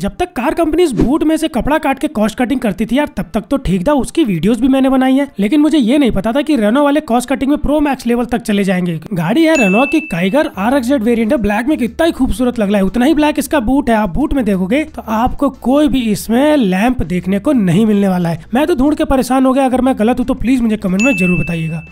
जब तक car companies boot में से कपड़ा काट के कॉस्ट कटिंग करती थी यार तब तक तो ठीक था उसकी वीडियोस भी मैंने बनाई है लेकिन मुझे ये नहीं पता था कि रेनो वाले कॉस्ट कटिंग में प्रो मैक्स लेवल तक चले जाएंगे गाड़ी है रेनो की Kiger R X Z variant है ब्लैक में कितना ही खूबसूरत लग रहा है उतना ही ब्लैक इसका बूट है आप बूट में देखोगे तो आपको कोई भी इसमें लैंप देखने को नहीं मिलने वाला है मैं तो ढूंढ के परेशान हो गया अगर मैं गलत हूँ तो प्लीज मुझे कमेंट में जरूर बताइएगा